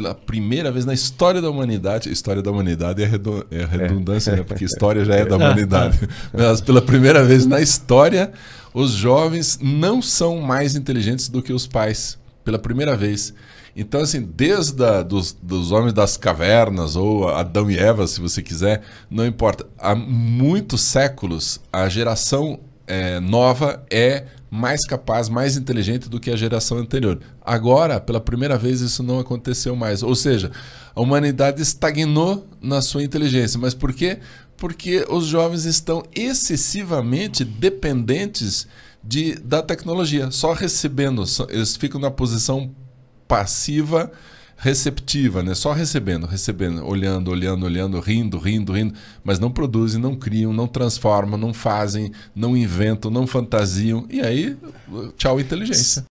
pela primeira vez na história da humanidade, história da humanidade é, redu é redundância, é. Né? porque história já é da humanidade, mas pela primeira vez na história, os jovens não são mais inteligentes do que os pais, pela primeira vez. Então, assim, desde a, dos, dos homens das cavernas, ou Adão e Eva, se você quiser, não importa. Há muitos séculos, a geração é, nova é mais capaz, mais inteligente do que a geração anterior. Agora, pela primeira vez, isso não aconteceu mais. Ou seja, a humanidade estagnou na sua inteligência. Mas por quê? Porque os jovens estão excessivamente dependentes de, da tecnologia, só recebendo. Eles ficam na posição passiva receptiva, né? Só recebendo, recebendo, olhando, olhando, olhando, rindo, rindo, rindo, mas não produzem, não criam, não transformam, não fazem, não inventam, não fantasiam. E aí, tchau inteligência.